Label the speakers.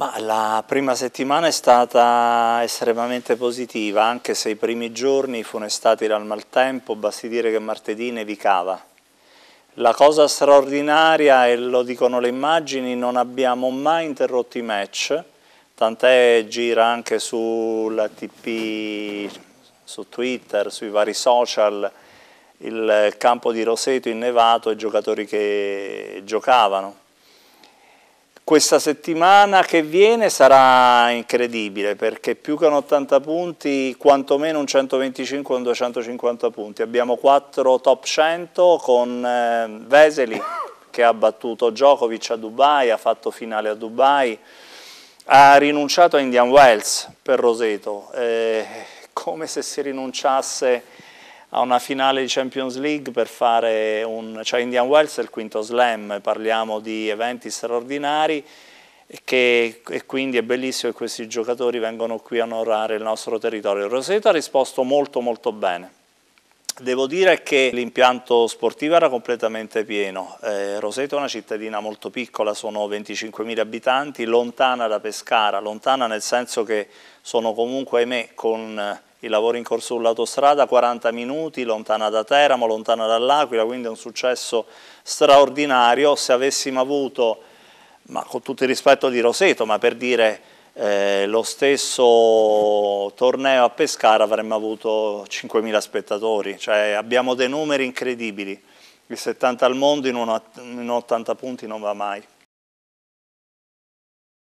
Speaker 1: Ma la prima settimana è stata estremamente positiva, anche se i primi giorni furono stati dal maltempo, basti dire che martedì nevicava. La cosa straordinaria, e lo dicono le immagini, non abbiamo mai interrotto i match, tant'è gira anche sull'ATP, su Twitter, sui vari social, il campo di Roseto innevato e i giocatori che giocavano questa settimana che viene sarà incredibile perché più che un 80 punti, quantomeno un 125 un 250 punti. Abbiamo quattro top 100 con eh, Veseli che ha battuto Djokovic a Dubai, ha fatto finale a Dubai, ha rinunciato a Indian Wells per Roseto, eh, come se si rinunciasse a una finale di Champions League per fare un, cioè Indian Wells il quinto slam, parliamo di eventi straordinari che, e quindi è bellissimo che questi giocatori vengano qui a onorare il nostro territorio. Roseto ha risposto molto molto bene. Devo dire che l'impianto sportivo era completamente pieno. Eh, Roseto è una cittadina molto piccola, sono 25.000 abitanti, lontana da Pescara, lontana nel senso che sono comunque, ahimè, con i lavori in corso sull'autostrada, 40 minuti, lontana da Teramo, lontana dall'Aquila, quindi è un successo straordinario. Se avessimo avuto, ma con tutto il rispetto di Roseto, ma per dire eh, lo stesso torneo a Pescara avremmo avuto 5.000 spettatori, cioè abbiamo dei numeri incredibili, il 70 al mondo in, una, in 80 punti non va mai.